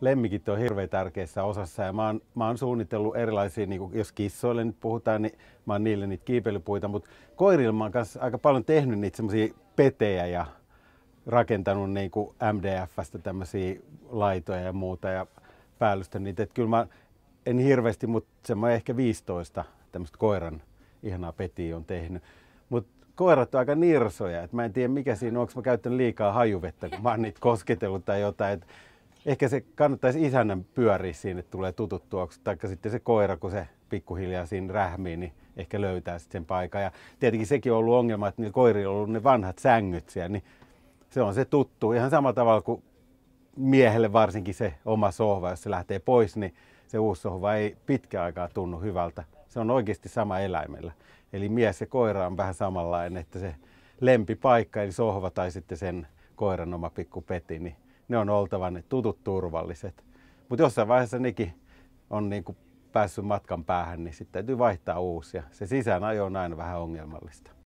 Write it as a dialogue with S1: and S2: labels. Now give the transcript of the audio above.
S1: lemmikit
S2: on hirveän tärkeässä osassa ja mä oon, mä oon suunnitellut erilaisia, niin kuin, jos kissoille nyt puhutaan, niin mä oon niille niitä kiipeilypuita, mutta koirilla mä oon kanssa aika paljon tehnyt niitä semmoisia petejä ja rakentanut niin kuin MDFstä tämmöisiä laitoja ja muuta ja päällystä niitä. Et kyllä mä en hirveästi, mutta semmoinen ehkä 15 tämmöistä koiran ihanaa petiä on tehnyt. Mutta koirat on aika nirsoja, että mä en tiedä mikä siinä on, onko mä käyttänyt liikaa hajuvettä, kun mä oon niitä kosketellut tai jotain. Et ehkä se kannattaisi isännän pyöriä siinä, että tulee tututtuaksi. Tai sitten se koira, kun se pikkuhiljaa siinä rähmii, niin ehkä löytää sitten sen paikan. Ja tietenkin sekin on ollut ongelma, että niillä koirilla on ollut ne vanhat sängyt siellä, niin se on se tuttu. Ihan samalla tavalla kuin miehelle varsinkin se oma sohva, jos se lähtee pois, niin se uusi sohva ei pitkään aikaa tunnu hyvältä. Se on oikeasti sama eläimellä. Eli mies ja koira on vähän samanlainen, että se lempipaikka eli sohva tai sitten sen koiran oma pikku peti, niin ne on oltava ne tutut turvalliset. Mutta jossain vaiheessa nekin on niin kuin päässyt matkan päähän, niin sitten täytyy vaihtaa uusia. Se sisäänajo on aina vähän ongelmallista.